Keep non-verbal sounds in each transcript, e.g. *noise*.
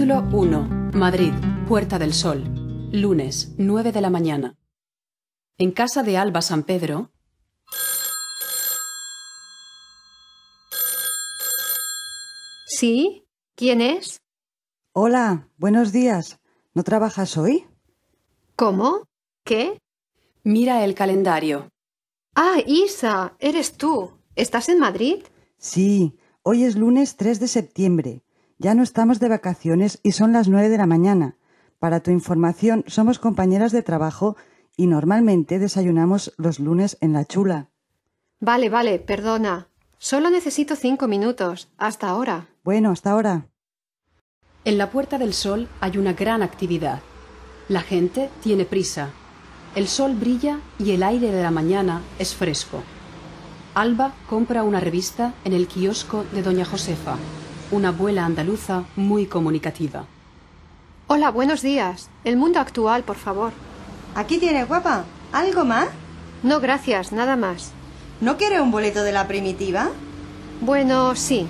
Capítulo 1. Madrid, Puerta del Sol. Lunes, 9 de la mañana. En casa de Alba San Pedro. ¿Sí? ¿Quién es? Hola, buenos días. ¿No trabajas hoy? ¿Cómo? ¿Qué? Mira el calendario. Ah, Isa, eres tú. ¿Estás en Madrid? Sí, hoy es lunes 3 de septiembre. Ya no estamos de vacaciones y son las nueve de la mañana. Para tu información, somos compañeras de trabajo y normalmente desayunamos los lunes en la chula. Vale, vale, perdona. Solo necesito cinco minutos. Hasta ahora. Bueno, hasta ahora. En la Puerta del Sol hay una gran actividad. La gente tiene prisa. El sol brilla y el aire de la mañana es fresco. Alba compra una revista en el kiosco de Doña Josefa una abuela andaluza muy comunicativa. Hola, buenos días. El mundo actual, por favor. Aquí tiene, guapa. ¿Algo más? No, gracias, nada más. ¿No quiere un boleto de la primitiva? Bueno, sí.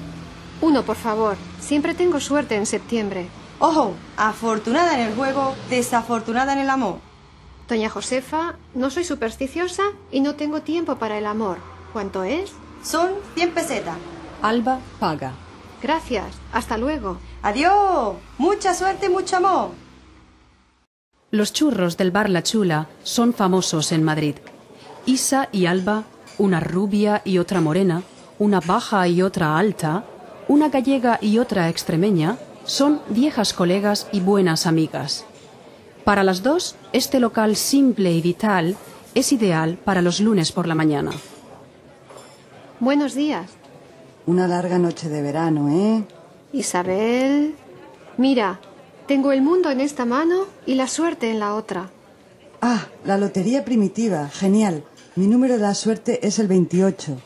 Uno, por favor. Siempre tengo suerte en septiembre. Ojo, afortunada en el juego, desafortunada en el amor. Doña Josefa, no soy supersticiosa y no tengo tiempo para el amor. ¿Cuánto es? Son 100 pesetas. Alba paga. Gracias, hasta luego. Adiós, mucha suerte, y mucho amor. Los churros del bar La Chula son famosos en Madrid. Isa y Alba, una rubia y otra morena, una baja y otra alta, una gallega y otra extremeña, son viejas colegas y buenas amigas. Para las dos, este local simple y vital es ideal para los lunes por la mañana. Buenos días. Una larga noche de verano, ¿eh? Isabel, mira, tengo el mundo en esta mano y la suerte en la otra. Ah, la lotería primitiva, genial. Mi número de la suerte es el 28.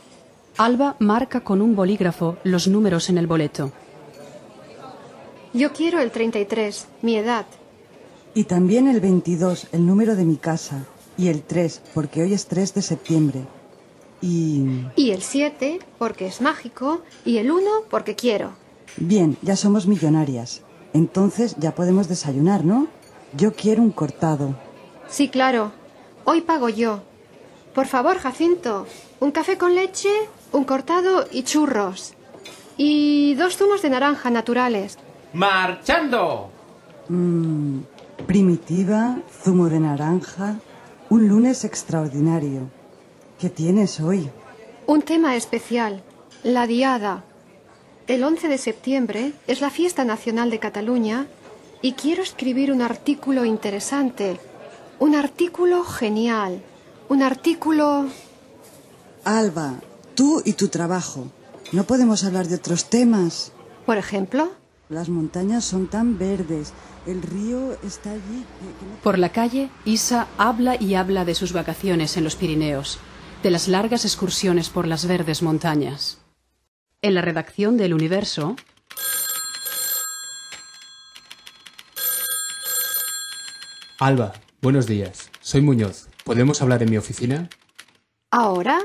Alba marca con un bolígrafo los números en el boleto. Yo quiero el 33, mi edad. Y también el 22, el número de mi casa. Y el 3, porque hoy es 3 de septiembre. Y... el 7 porque es mágico y el uno, porque quiero. Bien, ya somos millonarias. Entonces ya podemos desayunar, ¿no? Yo quiero un cortado. Sí, claro. Hoy pago yo. Por favor, Jacinto, un café con leche, un cortado y churros. Y dos zumos de naranja naturales. ¡Marchando! Mm, primitiva, zumo de naranja, un lunes extraordinario. ¿Qué tienes hoy? Un tema especial, la diada. El 11 de septiembre es la fiesta nacional de Cataluña y quiero escribir un artículo interesante, un artículo genial, un artículo... Alba, tú y tu trabajo. No podemos hablar de otros temas. Por ejemplo. Las montañas son tan verdes. El río está allí. Por la calle, Isa habla y habla de sus vacaciones en los Pirineos de las largas excursiones por las verdes montañas. En la redacción del Universo, Alba, buenos días. Soy Muñoz. ¿Podemos hablar en mi oficina? ¿Ahora?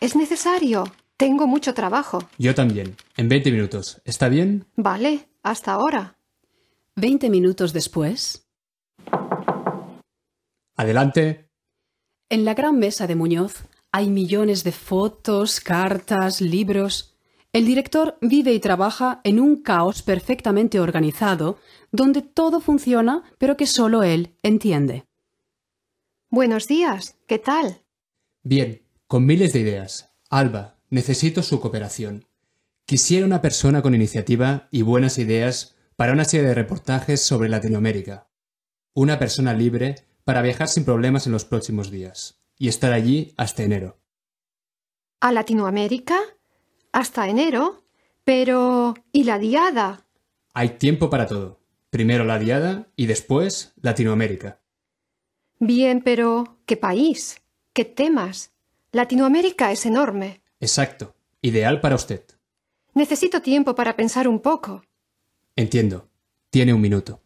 Es necesario. Tengo mucho trabajo. Yo también. En 20 minutos. ¿Está bien? Vale, hasta ahora. 20 minutos después. Adelante. En la gran mesa de Muñoz, hay millones de fotos, cartas, libros. El director vive y trabaja en un caos perfectamente organizado, donde todo funciona, pero que solo él entiende. Buenos días, ¿qué tal? Bien, con miles de ideas. Alba, necesito su cooperación. Quisiera una persona con iniciativa y buenas ideas para una serie de reportajes sobre Latinoamérica. Una persona libre para viajar sin problemas en los próximos días y estar allí hasta enero. ¿A Latinoamérica? Hasta enero. Pero. ¿Y la diada? Hay tiempo para todo. Primero la diada y después Latinoamérica. Bien, pero ¿qué país? ¿Qué temas? Latinoamérica es enorme. Exacto. Ideal para usted. Necesito tiempo para pensar un poco. Entiendo. Tiene un minuto.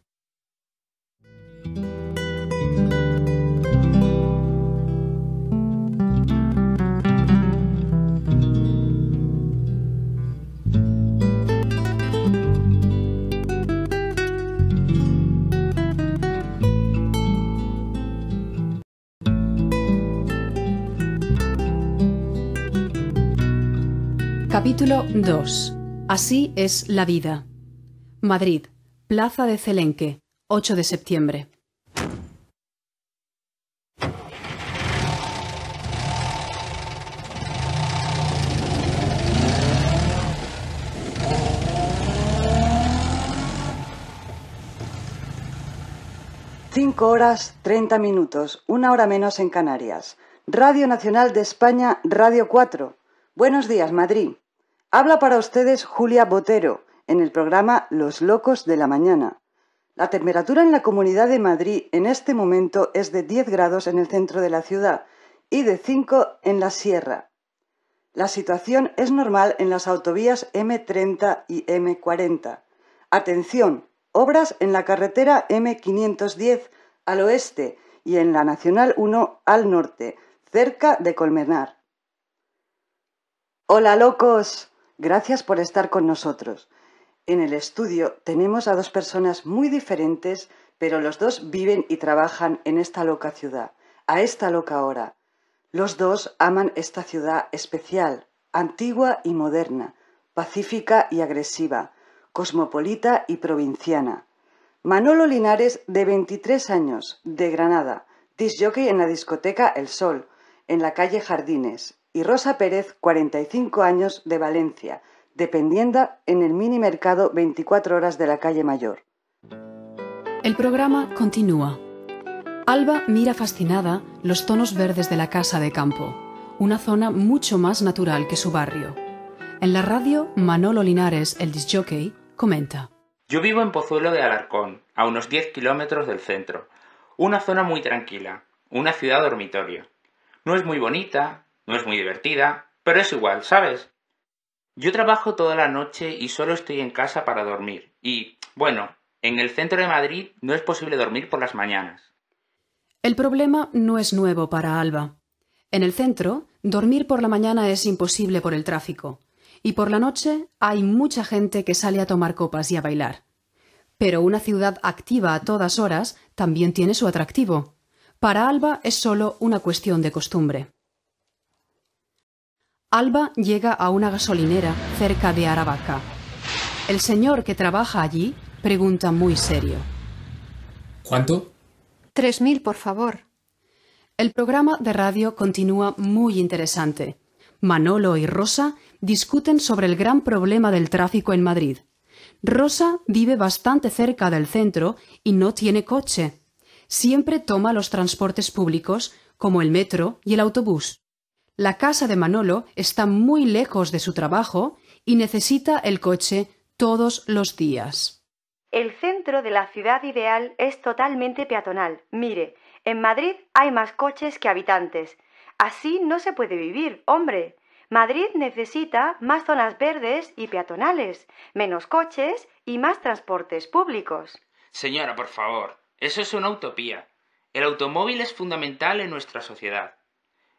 Capítulo 2. Así es la vida. Madrid, Plaza de Celenque, 8 de septiembre. 5 horas 30 minutos, una hora menos en Canarias. Radio Nacional de España, Radio 4, Buenos días, Madrid. Habla para ustedes Julia Botero en el programa Los Locos de la Mañana. La temperatura en la Comunidad de Madrid en este momento es de 10 grados en el centro de la ciudad y de 5 en la sierra. La situación es normal en las autovías M30 y M40. Atención, obras en la carretera M510 al oeste y en la Nacional 1 al norte, cerca de Colmenar. Hola locos, gracias por estar con nosotros. En el estudio tenemos a dos personas muy diferentes, pero los dos viven y trabajan en esta loca ciudad, a esta loca hora. Los dos aman esta ciudad especial, antigua y moderna, pacífica y agresiva, cosmopolita y provinciana. Manolo Linares, de 23 años, de Granada, disjockey en la discoteca El Sol, en la calle Jardines, y Rosa Pérez, 45 años, de Valencia, dependiendo en el mini mercado 24 horas de la calle Mayor. El programa continúa. Alba mira fascinada los tonos verdes de la casa de campo, una zona mucho más natural que su barrio. En la radio, Manolo Linares, el disjockey, comenta. Yo vivo en Pozuelo de Alarcón, a unos 10 kilómetros del centro. Una zona muy tranquila, una ciudad dormitorio. No es muy bonita, no es muy divertida, pero es igual, ¿sabes? Yo trabajo toda la noche y solo estoy en casa para dormir. Y, bueno, en el centro de Madrid no es posible dormir por las mañanas. El problema no es nuevo para Alba. En el centro, dormir por la mañana es imposible por el tráfico. Y por la noche hay mucha gente que sale a tomar copas y a bailar. Pero una ciudad activa a todas horas también tiene su atractivo. Para Alba es solo una cuestión de costumbre. Alba llega a una gasolinera cerca de Aravaca. El señor que trabaja allí pregunta muy serio. ¿Cuánto? Tres mil, por favor. El programa de radio continúa muy interesante. Manolo y Rosa discuten sobre el gran problema del tráfico en Madrid. Rosa vive bastante cerca del centro y no tiene coche. Siempre toma los transportes públicos, como el metro y el autobús. La casa de Manolo está muy lejos de su trabajo y necesita el coche todos los días. El centro de la ciudad ideal es totalmente peatonal. Mire, en Madrid hay más coches que habitantes. Así no se puede vivir, hombre. Madrid necesita más zonas verdes y peatonales, menos coches y más transportes públicos. Señora, por favor, eso es una utopía. El automóvil es fundamental en nuestra sociedad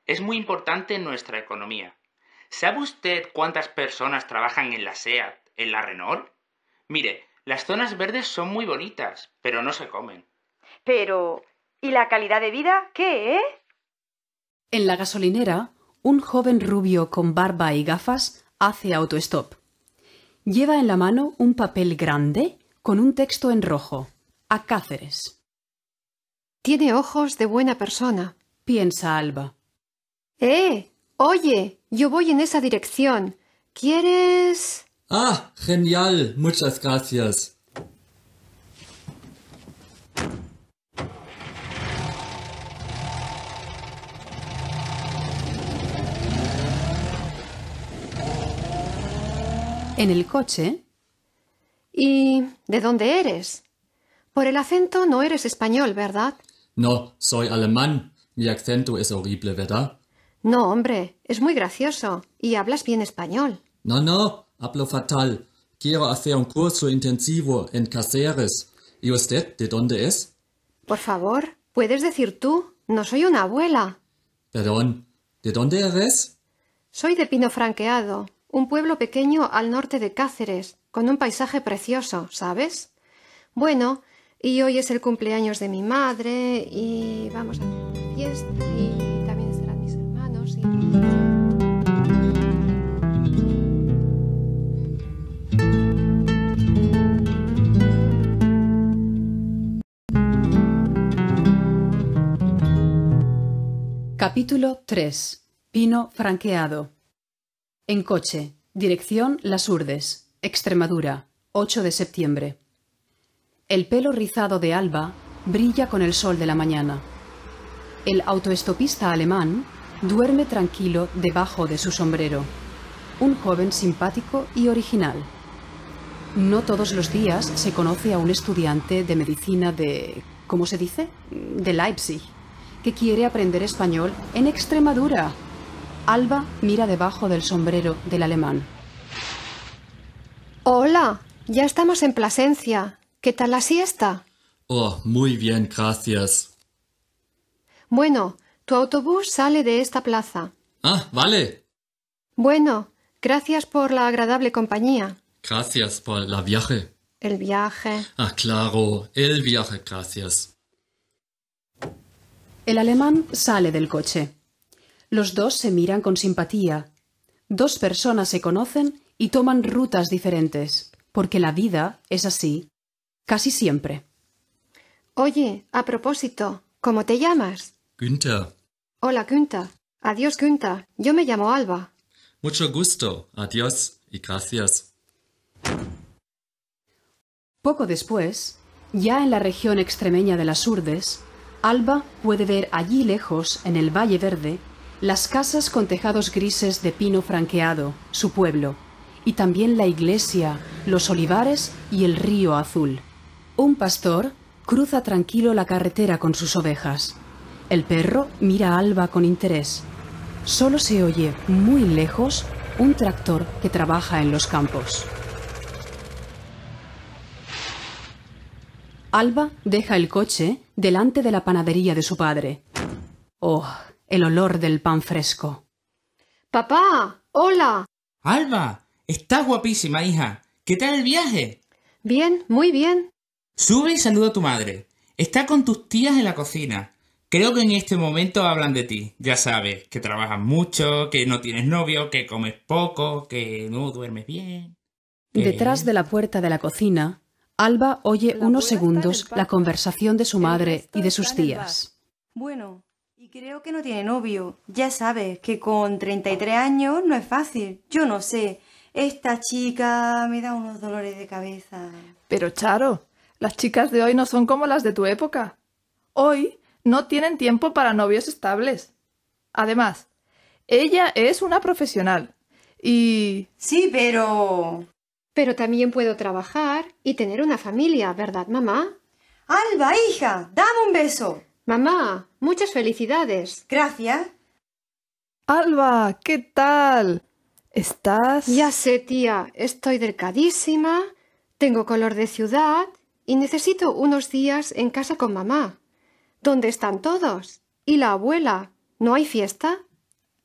es muy importante en nuestra economía. ¿Sabe usted cuántas personas trabajan en la SEAT, en la Renault? Mire, las zonas verdes son muy bonitas, pero no se comen. Pero, ¿y la calidad de vida qué? Eh? En la gasolinera, un joven rubio con barba y gafas hace autostop. Lleva en la mano un papel grande con un texto en rojo. A Cáceres. Tiene ojos de buena persona, piensa Alba. ¡Eh! Oye, yo voy en esa dirección. ¿Quieres...? Ah, genial. Muchas gracias. En el coche. ¿Y de dónde eres? Por el acento no eres español, ¿verdad? No, soy alemán. Mi acento es horrible, ¿verdad? No, hombre, es muy gracioso y hablas bien español. No, no, hablo fatal. Quiero hacer un curso intensivo en Cáceres. ¿Y usted de dónde es? Por favor, puedes decir tú. No soy una abuela. Perdón, ¿de dónde eres? Soy de Pino Franqueado, un pueblo pequeño al norte de Cáceres, con un paisaje precioso, ¿sabes? Bueno, y hoy es el cumpleaños de mi madre y vamos a hacer una fiesta y Capítulo 3. Pino franqueado. En coche. Dirección Las Urdes. Extremadura. 8 de septiembre. El pelo rizado de Alba brilla con el sol de la mañana. El autoestopista alemán duerme tranquilo debajo de su sombrero. Un joven simpático y original. No todos los días se conoce a un estudiante de medicina de... ¿Cómo se dice? De Leipzig, que quiere aprender español en Extremadura. Alba mira debajo del sombrero del alemán. Hola, ya estamos en Plasencia. ¿Qué tal la siesta? Oh, muy bien, gracias. Bueno, tu autobús sale de esta plaza. Ah, vale. Bueno, gracias por la agradable compañía. Gracias por la viaje. El viaje. Ah, claro, el viaje, gracias. El alemán sale del coche. Los dos se miran con simpatía. Dos personas se conocen y toman rutas diferentes, porque la vida es así, casi siempre. Oye, a propósito, ¿cómo te llamas? Günther. Hola, Günther. Adiós, Günther. Yo me llamo Alba. Mucho gusto. Adiós y gracias. Poco después, ya en la región extremeña de las Urdes, Alba puede ver allí lejos, en el Valle Verde, las casas con tejados grises de pino franqueado, su pueblo, y también la iglesia, los olivares y el río azul. Un pastor cruza tranquilo la carretera con sus ovejas. El perro mira a Alba con interés. Solo se oye, muy lejos, un tractor que trabaja en los campos. Alba deja el coche delante de la panadería de su padre. Oh, el olor del pan fresco. Papá, hola. Alba, estás guapísima, hija. ¿Qué tal el viaje? Bien, muy bien. Sube y saluda a tu madre. Está con tus tías en la cocina. Creo que en este momento hablan de ti. Ya sabes, que trabajas mucho, que no tienes novio, que comes poco, que no duermes bien. Detrás de la puerta de la cocina, Alba oye unos segundos la conversación de su madre y de sus tías. Bueno, y creo que no tiene novio. Ya sabes que con 33 años no es fácil. Yo no sé. Esta chica me da unos dolores de cabeza. Pero Charo, las chicas de hoy no son como las de tu época. Hoy no tienen tiempo para novios estables. Además, ella es una profesional y... Sí, pero... Pero también puedo trabajar y tener una familia, ¿verdad, mamá? Alba, hija, dame un beso. Mamá, muchas felicidades. Gracias. Alba, ¿qué tal? ¿Estás? Ya sé, tía, estoy delgadísima, tengo color de ciudad y necesito unos días en casa con mamá. ¿Dónde están todos? ¿Y la abuela? ¿No hay fiesta?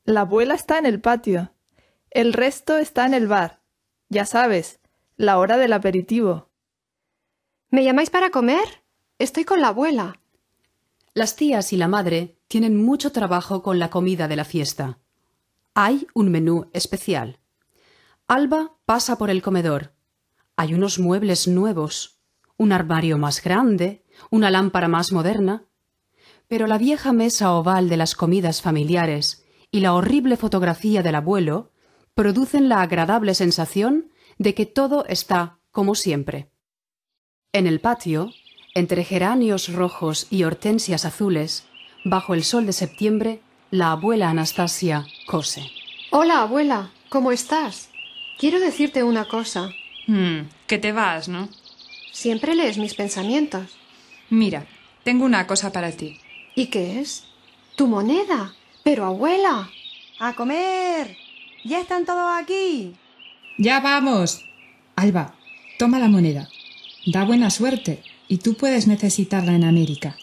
La abuela está en el patio. El resto está en el bar. Ya sabes, la hora del aperitivo. ¿Me llamáis para comer? Estoy con la abuela. Las tías y la madre tienen mucho trabajo con la comida de la fiesta. Hay un menú especial. Alba pasa por el comedor. Hay unos muebles nuevos, un armario más grande, una lámpara más moderna pero la vieja mesa oval de las comidas familiares y la horrible fotografía del abuelo producen la agradable sensación de que todo está como siempre. En el patio, entre geranios rojos y hortensias azules, bajo el sol de septiembre, la abuela Anastasia cose. Hola, abuela, ¿cómo estás? Quiero decirte una cosa. Hmm, que te vas, ¿no? Siempre lees mis pensamientos. Mira, tengo una cosa para ti. ¿Y qué es? Tu moneda. Pero abuela. A comer. Ya están todos aquí. Ya vamos. Alba, toma la moneda. Da buena suerte y tú puedes necesitarla en América.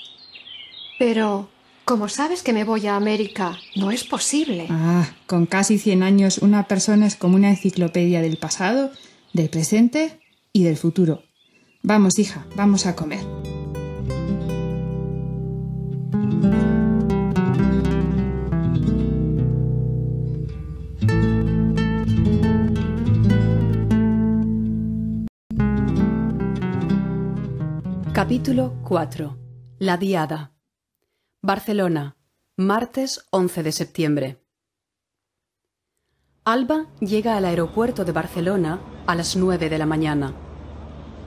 Pero, como sabes que me voy a América, no es posible. Ah, con casi 100 años una persona es como una enciclopedia del pasado, del presente y del futuro. Vamos, hija, vamos a comer. Capítulo 4. La Diada. Barcelona, martes 11 de septiembre. Alba llega al aeropuerto de Barcelona a las 9 de la mañana.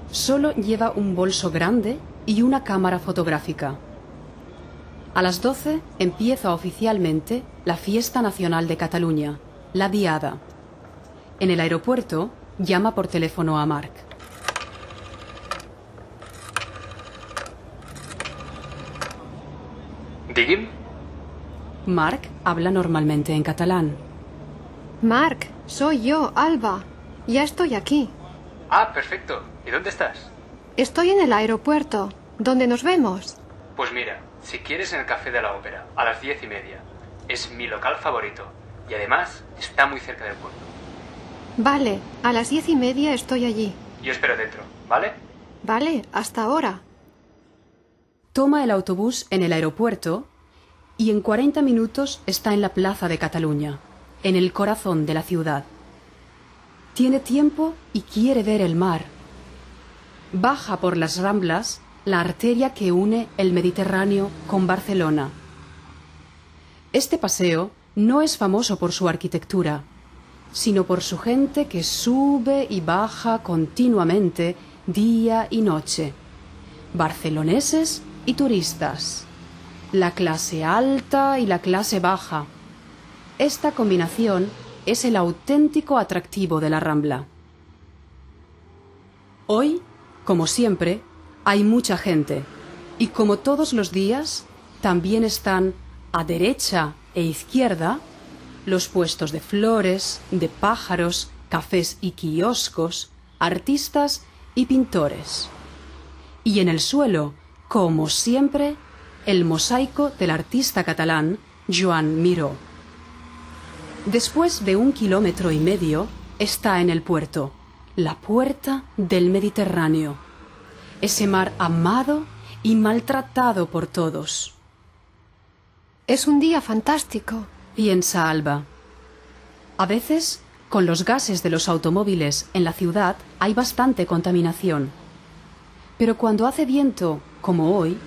Solo lleva un bolso grande y una cámara fotográfica. A las 12 empieza oficialmente la Fiesta Nacional de Cataluña, la Diada. En el aeropuerto llama por teléfono a Marc. Mark, Mark habla normalmente en catalán. Mark, soy yo, Alba. Ya estoy aquí. Ah, perfecto. ¿Y dónde estás? Estoy en el aeropuerto. ¿Dónde nos vemos? Pues mira, si quieres en el Café de la Ópera, a las diez y media. Es mi local favorito. Y además, está muy cerca del puerto. Vale, a las diez y media estoy allí. Yo espero dentro, ¿vale? Vale, hasta ahora toma el autobús en el aeropuerto y en 40 minutos está en la Plaza de Cataluña, en el corazón de la ciudad. Tiene tiempo y quiere ver el mar. Baja por las Ramblas, la arteria que une el Mediterráneo con Barcelona. Este paseo no es famoso por su arquitectura, sino por su gente que sube y baja continuamente día y noche. Barceloneses y turistas, la clase alta y la clase baja. Esta combinación es el auténtico atractivo de la Rambla. Hoy, como siempre, hay mucha gente y como todos los días, también están a derecha e izquierda los puestos de flores, de pájaros, cafés y kioscos, artistas y pintores. Y en el suelo como siempre, el mosaico del artista catalán Joan Miró. Después de un kilómetro y medio, está en el puerto, la puerta del Mediterráneo, ese mar amado y maltratado por todos. Es un día fantástico, piensa Alba. A veces, con los gases de los automóviles en la ciudad hay bastante contaminación. Pero cuando hace viento como hoy,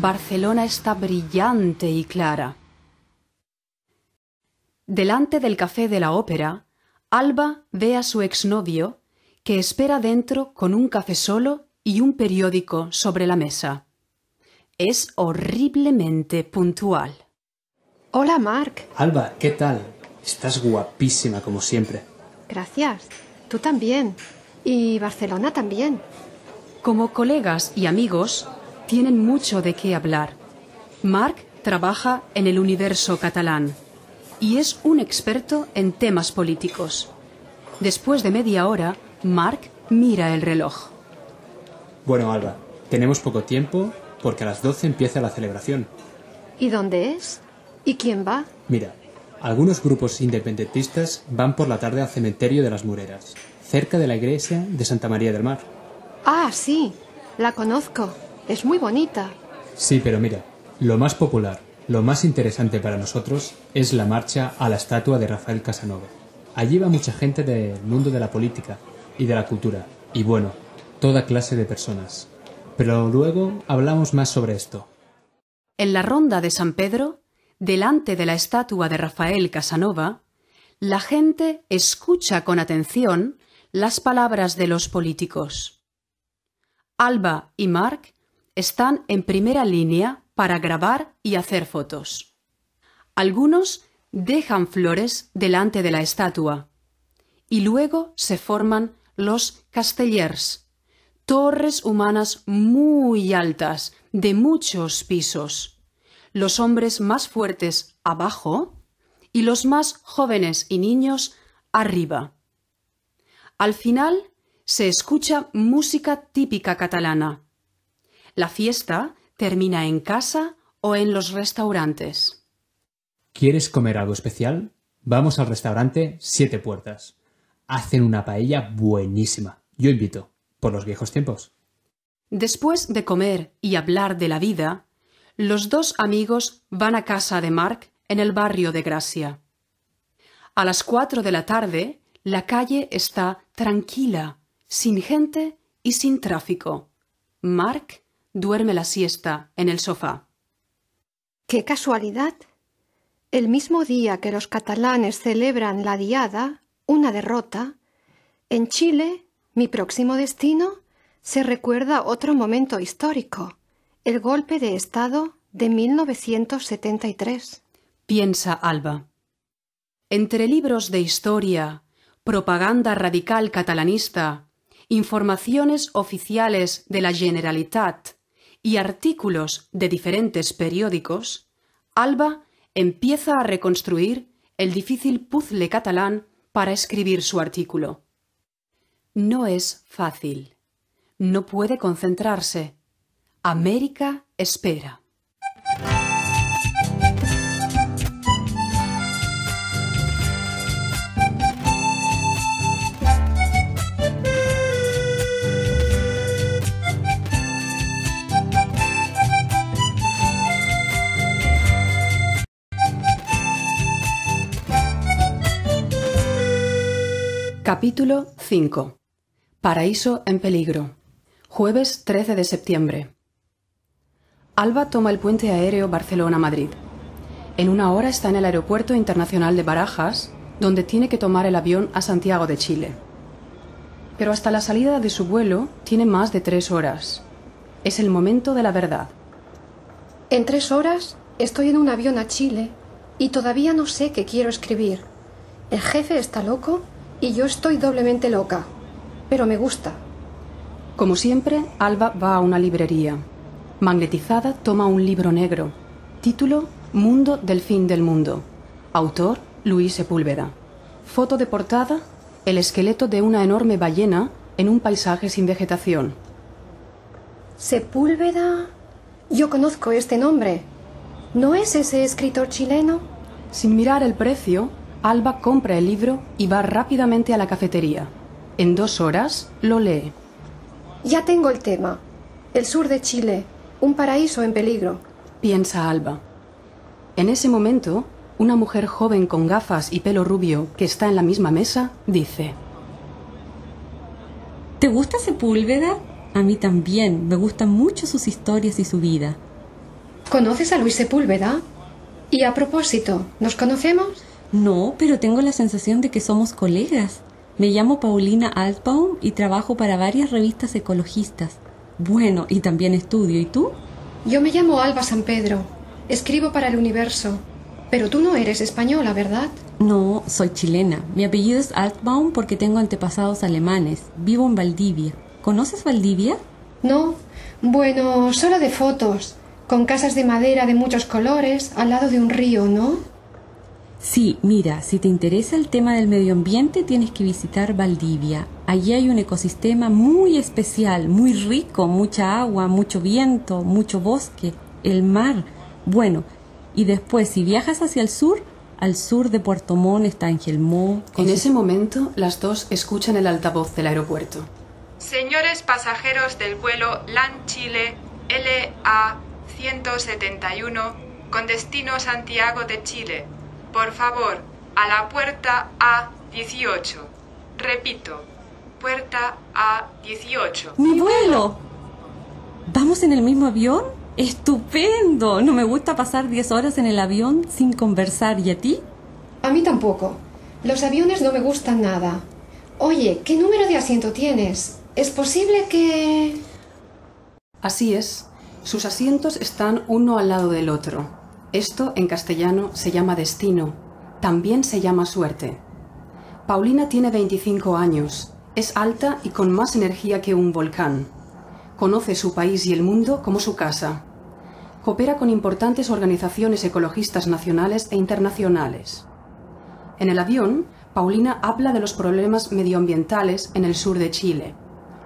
Barcelona está brillante y clara. Delante del café de la ópera, Alba ve a su exnovio, que espera dentro con un café solo y un periódico sobre la mesa. Es horriblemente puntual. Hola, Mark. Alba, ¿qué tal? Estás guapísima como siempre. Gracias. Tú también. Y Barcelona también. Como colegas y amigos, tienen mucho de qué hablar. Marc trabaja en el universo catalán y es un experto en temas políticos. Después de media hora, Marc mira el reloj. Bueno, Alba, tenemos poco tiempo porque a las 12 empieza la celebración. ¿Y dónde es? ¿Y quién va? Mira, algunos grupos independentistas van por la tarde al cementerio de las Mureras, cerca de la iglesia de Santa María del Mar. Ah, sí, la conozco. Es muy bonita. Sí, pero mira, lo más popular, lo más interesante para nosotros es la marcha a la estatua de Rafael Casanova. Allí va mucha gente del mundo de la política y de la cultura, y bueno, toda clase de personas. Pero luego hablamos más sobre esto. En la ronda de San Pedro, delante de la estatua de Rafael Casanova, la gente escucha con atención las palabras de los políticos. Alba y Mark están en primera línea para grabar y hacer fotos. Algunos dejan flores delante de la estatua y luego se forman los castellers, torres humanas muy altas, de muchos pisos. Los hombres más fuertes abajo y los más jóvenes y niños arriba. Al final se escucha música típica catalana. La fiesta termina en casa o en los restaurantes. ¿Quieres comer algo especial? Vamos al restaurante Siete Puertas. Hacen una paella buenísima. Yo invito, por los viejos tiempos. Después de comer y hablar de la vida, los dos amigos van a casa de Mark en el barrio de Gracia. A las cuatro de la tarde, la calle está tranquila sin gente y sin tráfico. Mark duerme la siesta en el sofá. ¡Qué casualidad! El mismo día que los catalanes celebran la diada, una derrota, en Chile, mi próximo destino, se recuerda otro momento histórico, el golpe de Estado de 1973. Piensa Alba. Entre libros de historia, propaganda radical catalanista informaciones oficiales de la Generalitat y artículos de diferentes periódicos, Alba empieza a reconstruir el difícil puzzle catalán para escribir su artículo. No es fácil. No puede concentrarse. América espera. Capítulo 5. Paraíso en peligro. Jueves 13 de septiembre. Alba toma el puente aéreo Barcelona-Madrid. En una hora está en el Aeropuerto Internacional de Barajas, donde tiene que tomar el avión a Santiago de Chile. Pero hasta la salida de su vuelo tiene más de tres horas. Es el momento de la verdad. En tres horas estoy en un avión a Chile y todavía no sé qué quiero escribir. ¿El jefe está loco? Y yo estoy doblemente loca, pero me gusta. Como siempre, Alba va a una librería. Magnetizada toma un libro negro. Título Mundo del fin del mundo. Autor Luis Sepúlveda. Foto de portada El esqueleto de una enorme ballena en un paisaje sin vegetación. Sepúlveda. Yo conozco este nombre. ¿No es ese escritor chileno? Sin mirar el precio, Alba compra el libro y va rápidamente a la cafetería. En dos horas lo lee. Ya tengo el tema. El sur de Chile, un paraíso en peligro. Piensa Alba. En ese momento, una mujer joven con gafas y pelo rubio que está en la misma mesa dice. ¿Te gusta Sepúlveda? A mí también. Me gustan mucho sus historias y su vida. ¿Conoces a Luis Sepúlveda? Y a propósito, ¿nos conocemos? No, pero tengo la sensación de que somos colegas. Me llamo Paulina Altbaum y trabajo para varias revistas ecologistas. Bueno, y también estudio. ¿Y tú? Yo me llamo Alba San Pedro. Escribo para el universo. Pero tú no eres española, ¿verdad? No, soy chilena. Mi apellido es Altbaum porque tengo antepasados alemanes. Vivo en Valdivia. ¿Conoces Valdivia? No. Bueno, solo de fotos. Con casas de madera de muchos colores, al lado de un río, ¿no? Sí, mira, si te interesa el tema del medio ambiente tienes que visitar Valdivia. Allí hay un ecosistema muy especial, muy rico, mucha agua, mucho viento, mucho bosque, el mar. Bueno, y después si viajas hacia el sur, al sur de Puerto Montt está Angelmó. En ese momento las dos escuchan el altavoz del aeropuerto. Señores pasajeros del vuelo LAN Chile LA 171 con destino Santiago de Chile. Por favor, a la puerta A18. Repito, puerta A18. ¡Mi vuelo! ¿Vamos en el mismo avión? ¡Estupendo! No me gusta pasar diez horas en el avión sin conversar. ¿Y a ti? A mí tampoco. Los aviones no me gustan nada. Oye, ¿qué número de asiento tienes? ¿Es posible que...? Así es. Sus asientos están uno al lado del otro. Esto en castellano se llama destino, también se llama suerte. Paulina tiene 25 años, es alta y con más energía que un volcán. Conoce su país y el mundo como su casa. Coopera con importantes organizaciones ecologistas nacionales e internacionales. En el avión, Paulina habla de los problemas medioambientales en el sur de Chile.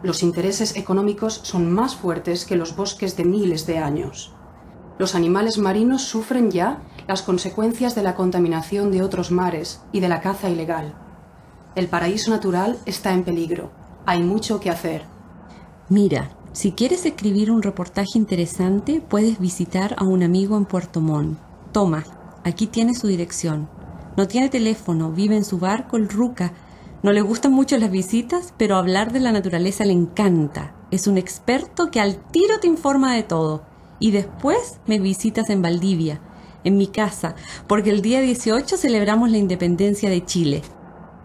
Los intereses económicos son más fuertes que los bosques de miles de años los animales marinos sufren ya las consecuencias de la contaminación de otros mares y de la caza ilegal. El paraíso natural está en peligro. Hay mucho que hacer. Mira, si quieres escribir un reportaje interesante, puedes visitar a un amigo en Puerto Montt. Toma, aquí tiene su dirección. No tiene teléfono, vive en su barco el Ruca. No le gustan mucho las visitas, pero hablar de la naturaleza le encanta. Es un experto que al tiro te informa de todo y después me visitas en Valdivia, en mi casa, porque el día 18 celebramos la independencia de Chile.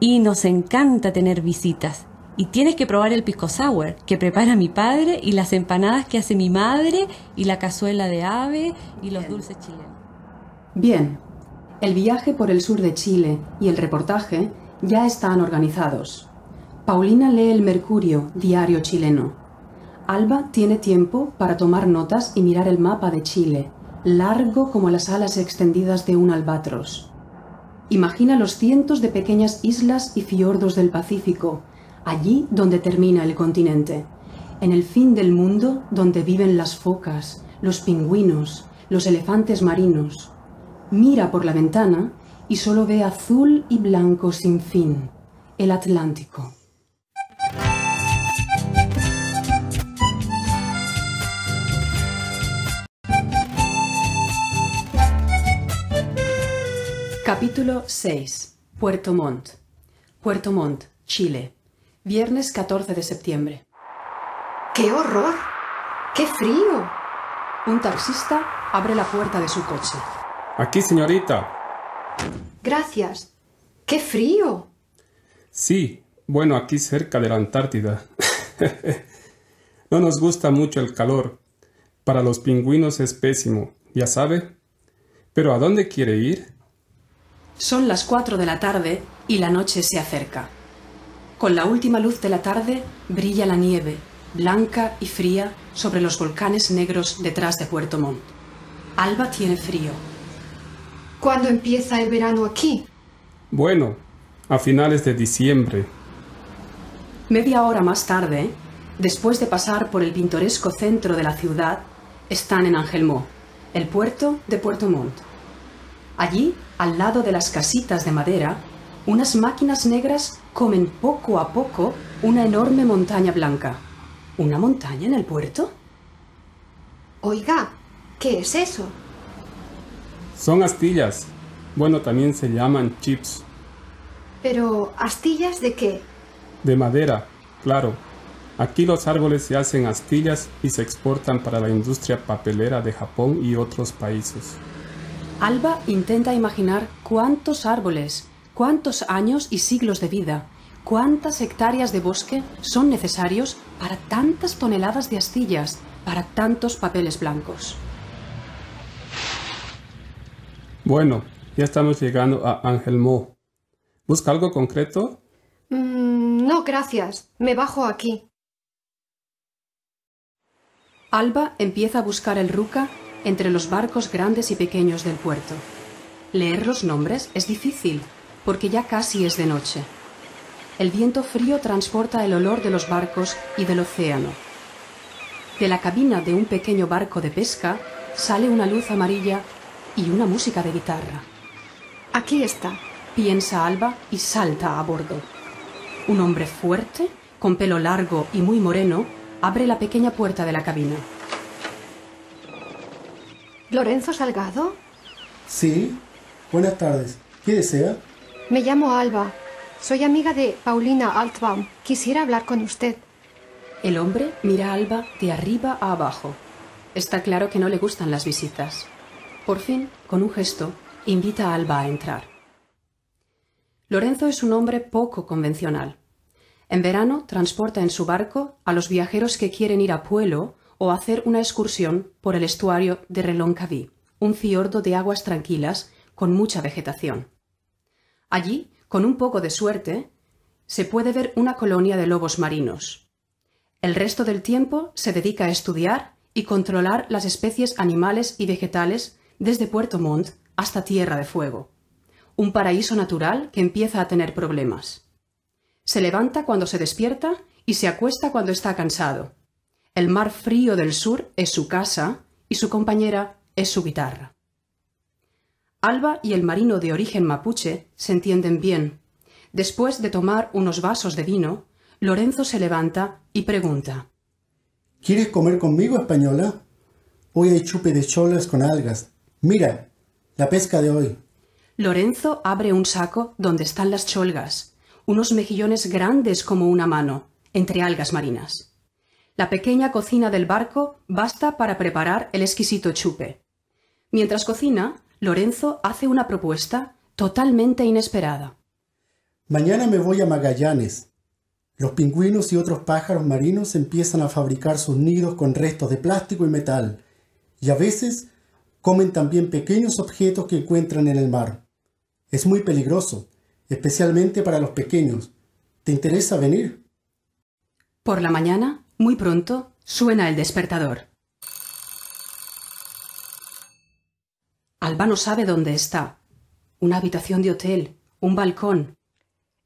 Y nos encanta tener visitas. Y tienes que probar el pisco sour que prepara mi padre y las empanadas que hace mi madre y la cazuela de ave y los dulces chilenos. Bien, el viaje por el sur de Chile y el reportaje ya están organizados. Paulina lee el Mercurio, diario chileno. Alba tiene tiempo para tomar notas y mirar el mapa de Chile, largo como las alas extendidas de un albatros. Imagina los cientos de pequeñas islas y fiordos del Pacífico, allí donde termina el continente, en el fin del mundo donde viven las focas, los pingüinos, los elefantes marinos. Mira por la ventana y solo ve azul y blanco sin fin, el Atlántico. Capítulo 6. Puerto Montt. Puerto Montt, Chile. Viernes 14 de septiembre. ¡Qué horror! ¡Qué frío! Un taxista abre la puerta de su coche. Aquí, señorita. Gracias. ¡Qué frío! Sí, bueno, aquí cerca de la Antártida. *laughs* no nos gusta mucho el calor. Para los pingüinos es pésimo, ya sabe. Pero ¿a dónde quiere ir? Son las 4 de la tarde y la noche se acerca. Con la última luz de la tarde brilla la nieve, blanca y fría, sobre los volcanes negros detrás de Puerto Montt. Alba tiene frío. ¿Cuándo empieza el verano aquí? Bueno, a finales de diciembre. Media hora más tarde, después de pasar por el pintoresco centro de la ciudad, están en Angelmó, el puerto de Puerto Montt. Allí al lado de las casitas de madera, unas máquinas negras comen poco a poco una enorme montaña blanca. ¿Una montaña en el puerto? Oiga, ¿qué es eso? Son astillas. Bueno, también se llaman chips. Pero, ¿astillas de qué? De madera, claro. Aquí los árboles se hacen astillas y se exportan para la industria papelera de Japón y otros países. Alba intenta imaginar cuántos árboles, cuántos años y siglos de vida, cuántas hectáreas de bosque son necesarios para tantas toneladas de astillas, para tantos papeles blancos. Bueno, ya estamos llegando a Mo. ¿Busca algo concreto? Mm, no, gracias. Me bajo aquí. Alba empieza a buscar el ruca entre los barcos grandes y pequeños del puerto. Leer los nombres es difícil, porque ya casi es de noche. El viento frío transporta el olor de los barcos y del océano. De la cabina de un pequeño barco de pesca sale una luz amarilla y una música de guitarra. Aquí está, piensa Alba y salta a bordo. Un hombre fuerte, con pelo largo y muy moreno, abre la pequeña puerta de la cabina. ¿Lorenzo Salgado? Sí. Buenas tardes. ¿Qué desea? Me llamo Alba. Soy amiga de Paulina Altbaum. Quisiera hablar con usted. El hombre mira a Alba de arriba a abajo. Está claro que no le gustan las visitas. Por fin, con un gesto, invita a Alba a entrar. Lorenzo es un hombre poco convencional. En verano transporta en su barco a los viajeros que quieren ir a Pueblo o hacer una excursión por el estuario de Reloncaví, un fiordo de aguas tranquilas con mucha vegetación. Allí, con un poco de suerte, se puede ver una colonia de lobos marinos. El resto del tiempo se dedica a estudiar y controlar las especies animales y vegetales desde Puerto Montt hasta Tierra de Fuego, un paraíso natural que empieza a tener problemas. Se levanta cuando se despierta y se acuesta cuando está cansado. El mar frío del sur es su casa y su compañera es su guitarra. Alba y el marino de origen mapuche se entienden bien. Después de tomar unos vasos de vino, Lorenzo se levanta y pregunta. ¿Quieres comer conmigo, española? Hoy hay chupe de cholas con algas. Mira, la pesca de hoy. Lorenzo abre un saco donde están las cholgas, unos mejillones grandes como una mano, entre algas marinas. La pequeña cocina del barco basta para preparar el exquisito chupe. Mientras cocina, Lorenzo hace una propuesta totalmente inesperada. Mañana me voy a Magallanes. Los pingüinos y otros pájaros marinos empiezan a fabricar sus nidos con restos de plástico y metal, y a veces comen también pequeños objetos que encuentran en el mar. Es muy peligroso, especialmente para los pequeños. ¿Te interesa venir? Por la mañana, muy pronto suena el despertador. Alba no sabe dónde está. Una habitación de hotel, un balcón.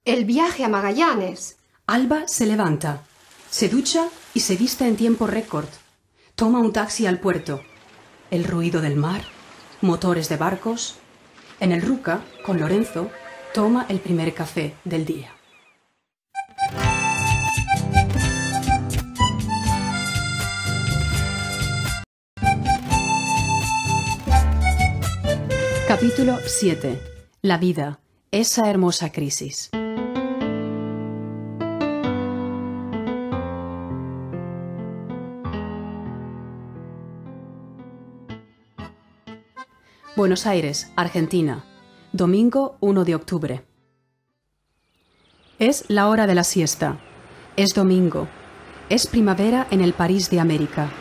El viaje a Magallanes. Alba se levanta, se ducha y se vista en tiempo récord. Toma un taxi al puerto. El ruido del mar, motores de barcos. En el Ruca, con Lorenzo, toma el primer café del día. Capítulo 7. La vida, esa hermosa crisis. Buenos Aires, Argentina, domingo 1 de octubre. Es la hora de la siesta. Es domingo. Es primavera en el París de América.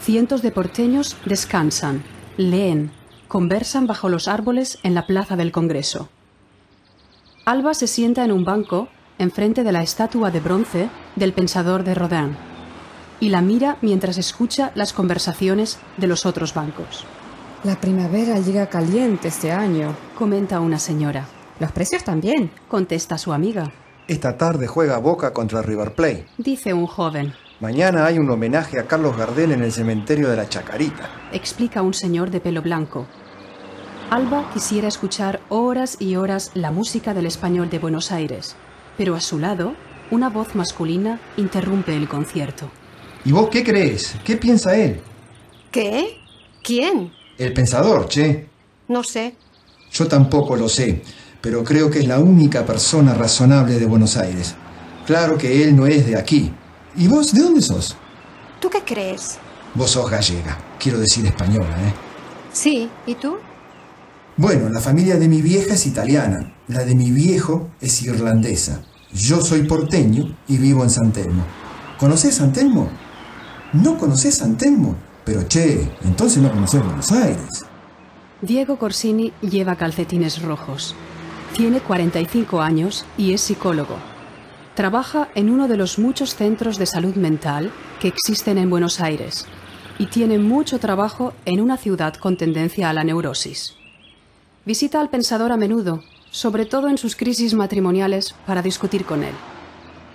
Cientos de porteños descansan, leen, conversan bajo los árboles en la plaza del Congreso. Alba se sienta en un banco enfrente de la estatua de bronce del pensador de Rodin y la mira mientras escucha las conversaciones de los otros bancos. La primavera llega caliente este año, comenta una señora. Los precios también, contesta su amiga. Esta tarde juega Boca contra River Plate, dice un joven. Mañana hay un homenaje a Carlos Gardel en el cementerio de la Chacarita. Explica un señor de pelo blanco. Alba quisiera escuchar horas y horas la música del español de Buenos Aires, pero a su lado, una voz masculina interrumpe el concierto. ¿Y vos qué crees? ¿Qué piensa él? ¿Qué? ¿Quién? El pensador, che. No sé. Yo tampoco lo sé, pero creo que es la única persona razonable de Buenos Aires. Claro que él no es de aquí, ¿Y vos de dónde sos? ¿Tú qué crees? Vos sos gallega, quiero decir española, ¿eh? Sí, ¿y tú? Bueno, la familia de mi vieja es italiana, la de mi viejo es irlandesa. Yo soy porteño y vivo en San Telmo. ¿Conocés San Telmo? ¿No conoces San Telmo? Pero che, entonces no conocés Buenos Aires. Diego Corsini lleva calcetines rojos. Tiene 45 años y es psicólogo. Trabaja en uno de los muchos centros de salud mental que existen en Buenos Aires y tiene mucho trabajo en una ciudad con tendencia a la neurosis. Visita al pensador a menudo, sobre todo en sus crisis matrimoniales, para discutir con él.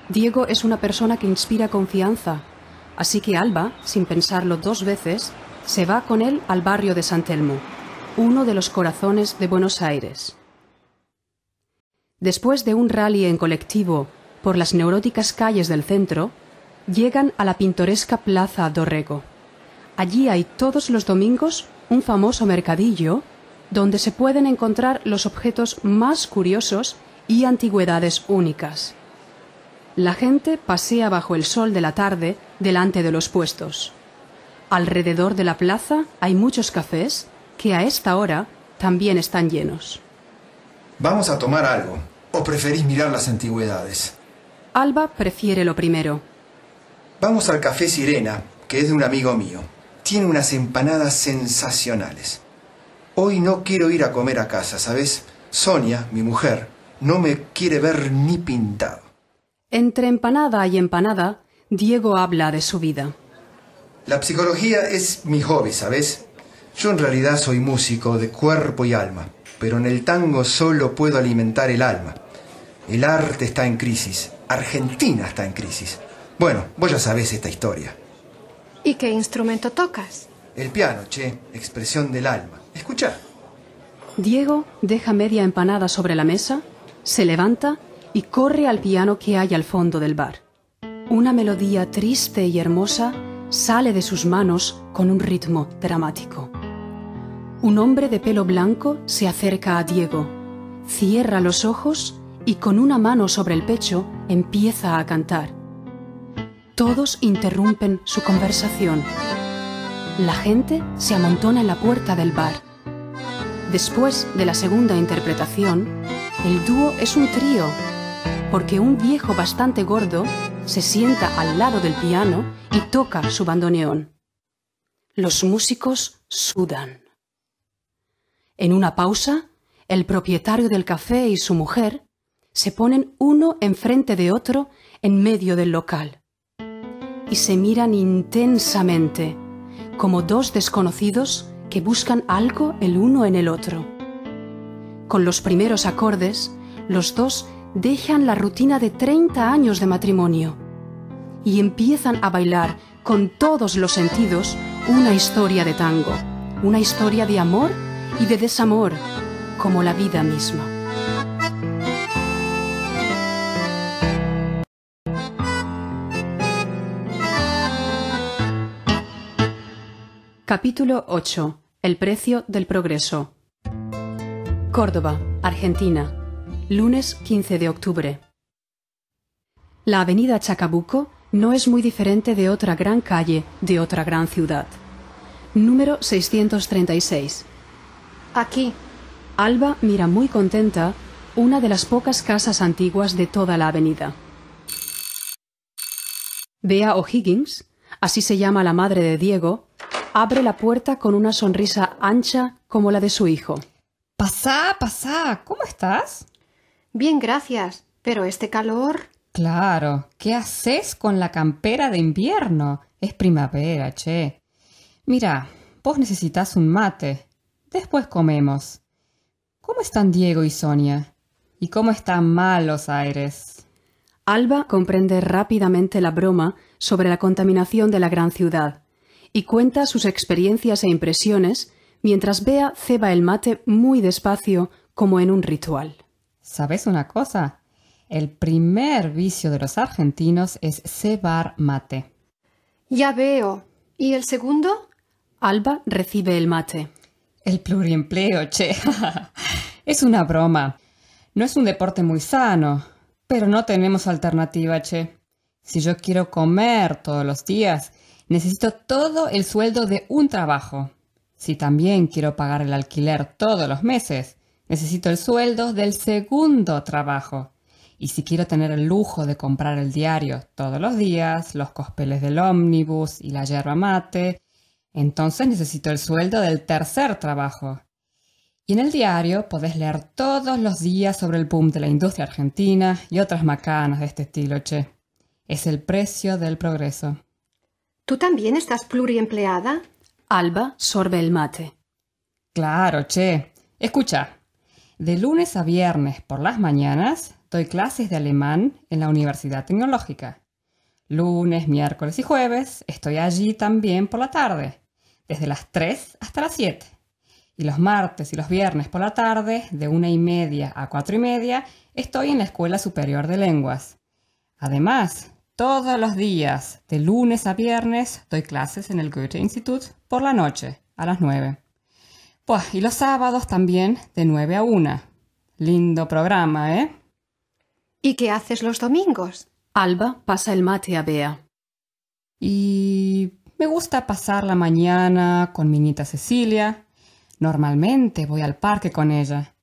Diego es una persona que inspira confianza, así que Alba, sin pensarlo dos veces, se va con él al barrio de San Telmo, uno de los corazones de Buenos Aires. Después de un rally en colectivo por las neuróticas calles del centro, llegan a la pintoresca Plaza Dorrego. Allí hay todos los domingos un famoso mercadillo donde se pueden encontrar los objetos más curiosos y antigüedades únicas. La gente pasea bajo el sol de la tarde delante de los puestos. Alrededor de la plaza hay muchos cafés que a esta hora también están llenos. Vamos a tomar algo, o preferís mirar las antigüedades. Alba prefiere lo primero. Vamos al café Sirena, que es de un amigo mío. Tiene unas empanadas sensacionales. Hoy no quiero ir a comer a casa, ¿sabes? Sonia, mi mujer, no me quiere ver ni pintado. Entre empanada y empanada, Diego habla de su vida. La psicología es mi hobby, ¿sabes? Yo en realidad soy músico de cuerpo y alma, pero en el tango solo puedo alimentar el alma. El arte está en crisis. Argentina está en crisis. Bueno, vos ya sabés esta historia. ¿Y qué instrumento tocas? El piano, che, expresión del alma. Escucha. Diego deja media empanada sobre la mesa, se levanta y corre al piano que hay al fondo del bar. Una melodía triste y hermosa sale de sus manos con un ritmo dramático. Un hombre de pelo blanco se acerca a Diego, cierra los ojos y con una mano sobre el pecho empieza a cantar. Todos interrumpen su conversación. La gente se amontona en la puerta del bar. Después de la segunda interpretación, el dúo es un trío, porque un viejo bastante gordo se sienta al lado del piano y toca su bandoneón. Los músicos sudan. En una pausa, el propietario del café y su mujer se ponen uno enfrente de otro en medio del local y se miran intensamente, como dos desconocidos que buscan algo el uno en el otro. Con los primeros acordes, los dos dejan la rutina de 30 años de matrimonio y empiezan a bailar con todos los sentidos una historia de tango, una historia de amor y de desamor, como la vida misma. Capítulo 8. El precio del progreso. Córdoba, Argentina. Lunes 15 de octubre. La avenida Chacabuco no es muy diferente de otra gran calle de otra gran ciudad. Número 636. Aquí. Alba mira muy contenta una de las pocas casas antiguas de toda la avenida. Bea O'Higgins, así se llama la madre de Diego, abre la puerta con una sonrisa ancha como la de su hijo. Pasá, pasá, ¿cómo estás? Bien, gracias. Pero este calor. Claro, ¿qué haces con la campera de invierno? Es primavera, che. Mira, vos necesitas un mate. Después comemos. ¿Cómo están Diego y Sonia? ¿Y cómo están malos aires? Alba comprende rápidamente la broma sobre la contaminación de la gran ciudad y cuenta sus experiencias e impresiones mientras Bea ceba el mate muy despacio como en un ritual. ¿Sabes una cosa? El primer vicio de los argentinos es cebar mate. Ya veo. ¿Y el segundo? Alba recibe el mate. El pluriempleo, che. *laughs* es una broma. No es un deporte muy sano, pero no tenemos alternativa, che. Si yo quiero comer todos los días, Necesito todo el sueldo de un trabajo. Si también quiero pagar el alquiler todos los meses, necesito el sueldo del segundo trabajo. Y si quiero tener el lujo de comprar el diario todos los días, los cospeles del ómnibus y la yerba mate, entonces necesito el sueldo del tercer trabajo. Y en el diario podés leer todos los días sobre el boom de la industria argentina y otras macanas de este estilo, che. Es el precio del progreso. ¿Tú también estás pluriempleada? Alba sorbe el mate. Claro, che. Escucha. De lunes a viernes por las mañanas doy clases de alemán en la Universidad Tecnológica. Lunes, miércoles y jueves estoy allí también por la tarde, desde las 3 hasta las 7. Y los martes y los viernes por la tarde, de una y media a cuatro y media, estoy en la Escuela Superior de Lenguas. Además, todos los días, de lunes a viernes, doy clases en el Goethe Institut por la noche, a las nueve. Pues, y los sábados también, de nueve a una. Lindo programa, ¿eh? ¿Y qué haces los domingos? Alba pasa el mate a Bea. Y me gusta pasar la mañana con mi nieta Cecilia. Normalmente voy al parque con ella.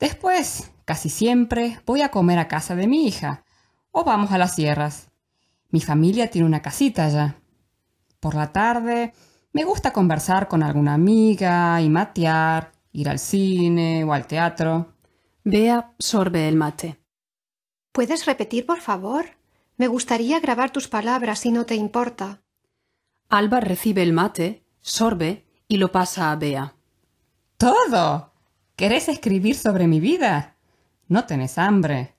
Después, casi siempre, voy a comer a casa de mi hija o vamos a las sierras. Mi familia tiene una casita allá. Por la tarde me gusta conversar con alguna amiga y matear, ir al cine o al teatro. Bea sorbe el mate. ¿Puedes repetir, por favor? Me gustaría grabar tus palabras si no te importa. Alba recibe el mate, sorbe y lo pasa a Bea. ¡Todo! ¿Querés escribir sobre mi vida? No tenés hambre.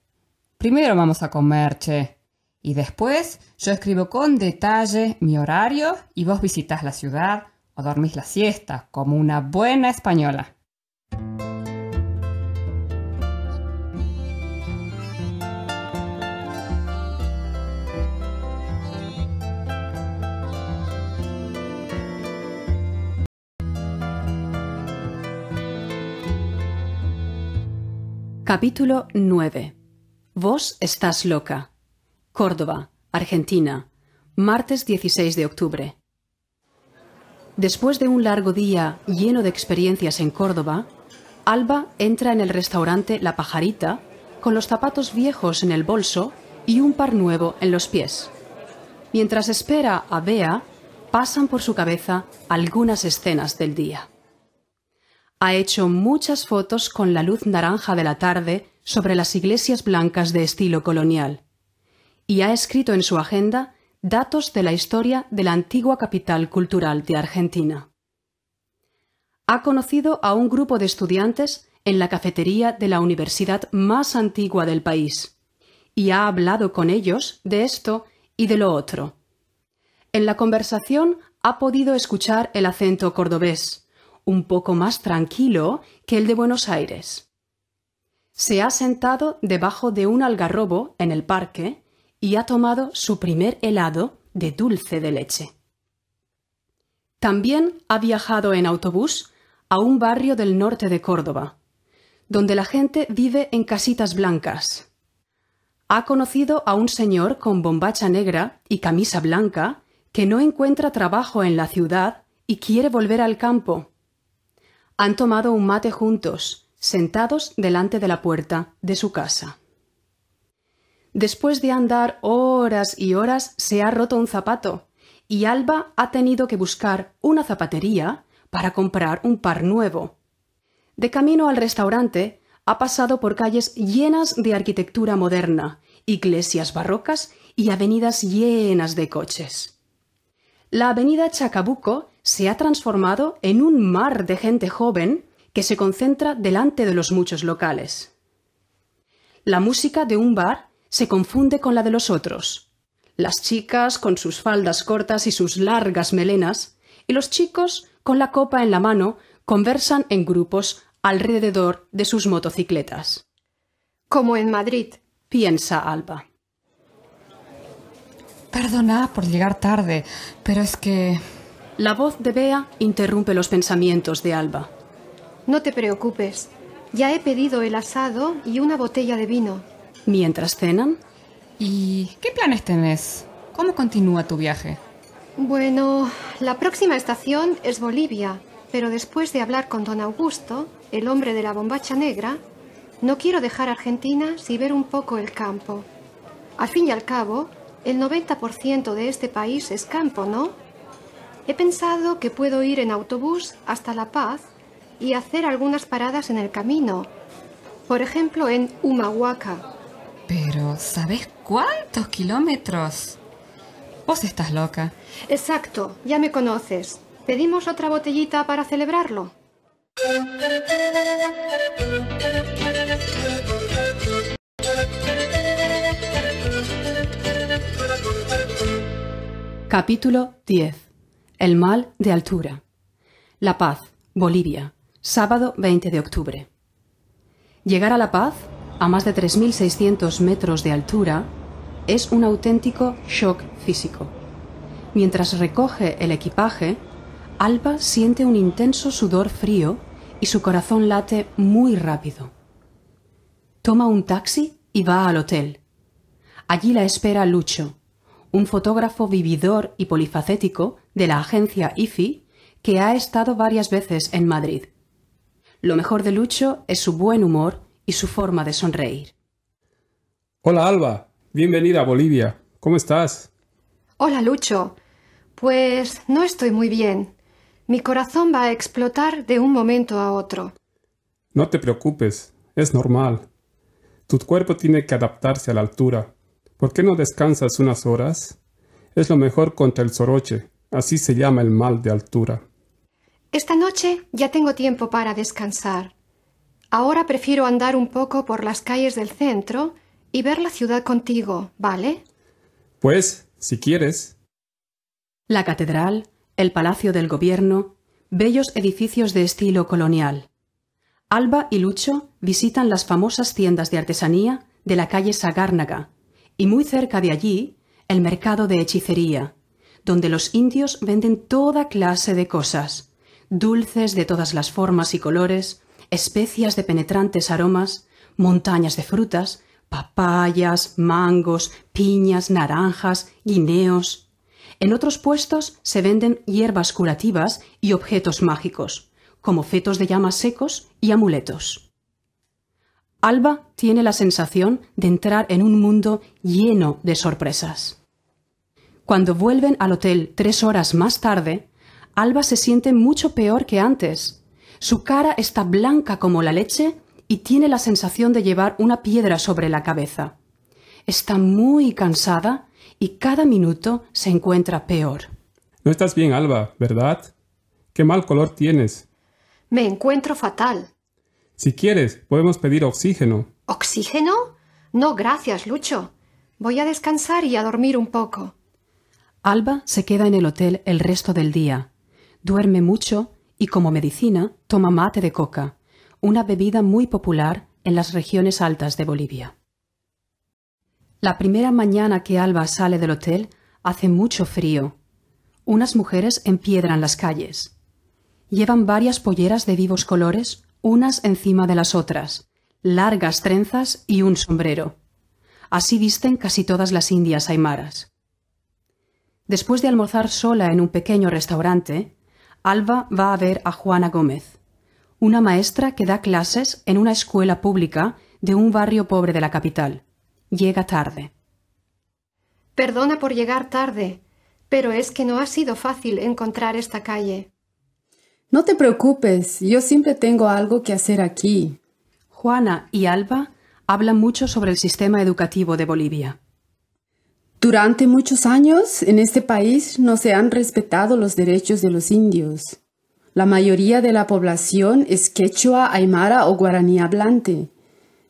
Primero vamos a comer, che. Y después yo escribo con detalle mi horario y vos visitas la ciudad o dormís la siesta como una buena española. Capítulo 9. Vos estás loca. Córdoba, Argentina, martes 16 de octubre. Después de un largo día lleno de experiencias en Córdoba, Alba entra en el restaurante La Pajarita con los zapatos viejos en el bolso y un par nuevo en los pies. Mientras espera a Bea, pasan por su cabeza algunas escenas del día. Ha hecho muchas fotos con la luz naranja de la tarde sobre las iglesias blancas de estilo colonial y ha escrito en su agenda datos de la historia de la antigua capital cultural de Argentina. Ha conocido a un grupo de estudiantes en la cafetería de la universidad más antigua del país y ha hablado con ellos de esto y de lo otro. En la conversación ha podido escuchar el acento cordobés, un poco más tranquilo que el de Buenos Aires. Se ha sentado debajo de un algarrobo en el parque y ha tomado su primer helado de dulce de leche. También ha viajado en autobús a un barrio del norte de Córdoba, donde la gente vive en casitas blancas. Ha conocido a un señor con bombacha negra y camisa blanca que no encuentra trabajo en la ciudad y quiere volver al campo. Han tomado un mate juntos, sentados delante de la puerta de su casa. Después de andar horas y horas se ha roto un zapato y Alba ha tenido que buscar una zapatería para comprar un par nuevo. De camino al restaurante ha pasado por calles llenas de arquitectura moderna, iglesias barrocas y avenidas llenas de coches. La avenida Chacabuco se ha transformado en un mar de gente joven que se concentra delante de los muchos locales. La música de un bar se confunde con la de los otros. Las chicas con sus faldas cortas y sus largas melenas, y los chicos con la copa en la mano conversan en grupos alrededor de sus motocicletas. Como en Madrid, piensa Alba. Perdona por llegar tarde, pero es que... La voz de Bea interrumpe los pensamientos de Alba. No te preocupes, ya he pedido el asado y una botella de vino mientras cenan. ¿Y qué planes tenés? ¿Cómo continúa tu viaje? Bueno, la próxima estación es Bolivia, pero después de hablar con don Augusto, el hombre de la bombacha negra, no quiero dejar Argentina sin ver un poco el campo. Al fin y al cabo, el 90% de este país es campo, ¿no? He pensado que puedo ir en autobús hasta La Paz y hacer algunas paradas en el camino. Por ejemplo, en Humahuaca, pero, ¿sabes cuántos kilómetros? Vos estás loca. Exacto, ya me conoces. ¿Pedimos otra botellita para celebrarlo? Capítulo 10. El mal de altura. La Paz, Bolivia, sábado 20 de octubre. Llegar a La Paz a más de 3.600 metros de altura, es un auténtico shock físico. Mientras recoge el equipaje, Alba siente un intenso sudor frío y su corazón late muy rápido. Toma un taxi y va al hotel. Allí la espera Lucho, un fotógrafo vividor y polifacético de la agencia IFI que ha estado varias veces en Madrid. Lo mejor de Lucho es su buen humor y su forma de sonreír. Hola Alba, bienvenida a Bolivia. ¿Cómo estás? Hola Lucho. Pues no estoy muy bien. Mi corazón va a explotar de un momento a otro. No te preocupes, es normal. Tu cuerpo tiene que adaptarse a la altura. ¿Por qué no descansas unas horas? Es lo mejor contra el soroche, así se llama el mal de altura. Esta noche ya tengo tiempo para descansar. Ahora prefiero andar un poco por las calles del centro y ver la ciudad contigo, ¿vale? Pues, si quieres. La catedral, el Palacio del Gobierno, bellos edificios de estilo colonial. Alba y Lucho visitan las famosas tiendas de artesanía de la calle Sagárnaga y muy cerca de allí el mercado de hechicería, donde los indios venden toda clase de cosas, dulces de todas las formas y colores, especias de penetrantes aromas, montañas de frutas, papayas, mangos, piñas, naranjas, guineos. En otros puestos se venden hierbas curativas y objetos mágicos, como fetos de llamas secos y amuletos. Alba tiene la sensación de entrar en un mundo lleno de sorpresas. Cuando vuelven al hotel tres horas más tarde, Alba se siente mucho peor que antes su cara está blanca como la leche y tiene la sensación de llevar una piedra sobre la cabeza. Está muy cansada y cada minuto se encuentra peor. No estás bien, Alba, ¿verdad? Qué mal color tienes. Me encuentro fatal. Si quieres, podemos pedir oxígeno. ¿Oxígeno? No, gracias, Lucho. Voy a descansar y a dormir un poco. Alba se queda en el hotel el resto del día. Duerme mucho y como medicina toma mate de coca, una bebida muy popular en las regiones altas de Bolivia. La primera mañana que Alba sale del hotel hace mucho frío. Unas mujeres empiedran las calles. Llevan varias polleras de vivos colores, unas encima de las otras, largas trenzas y un sombrero. Así visten casi todas las indias aymaras. Después de almorzar sola en un pequeño restaurante, Alba va a ver a Juana Gómez, una maestra que da clases en una escuela pública de un barrio pobre de la capital. Llega tarde. Perdona por llegar tarde, pero es que no ha sido fácil encontrar esta calle. No te preocupes, yo siempre tengo algo que hacer aquí. Juana y Alba hablan mucho sobre el sistema educativo de Bolivia. Durante muchos años en este país no se han respetado los derechos de los indios. La mayoría de la población es quechua, aymara o guaraní hablante,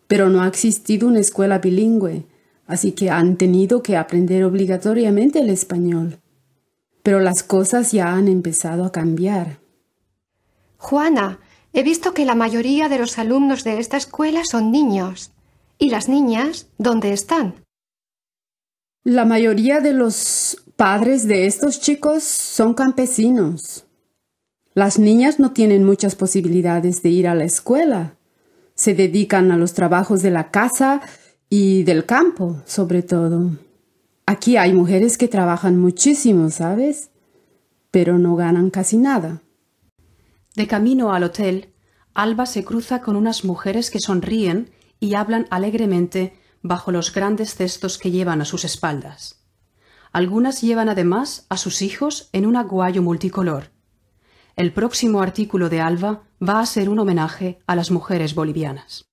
pero no ha existido una escuela bilingüe, así que han tenido que aprender obligatoriamente el español. Pero las cosas ya han empezado a cambiar. Juana, he visto que la mayoría de los alumnos de esta escuela son niños. ¿Y las niñas dónde están? La mayoría de los padres de estos chicos son campesinos. Las niñas no tienen muchas posibilidades de ir a la escuela. Se dedican a los trabajos de la casa y del campo, sobre todo. Aquí hay mujeres que trabajan muchísimo, ¿sabes? Pero no ganan casi nada. De camino al hotel, Alba se cruza con unas mujeres que sonríen y hablan alegremente bajo los grandes cestos que llevan a sus espaldas. Algunas llevan además a sus hijos en un aguayo multicolor. El próximo artículo de Alba va a ser un homenaje a las mujeres bolivianas.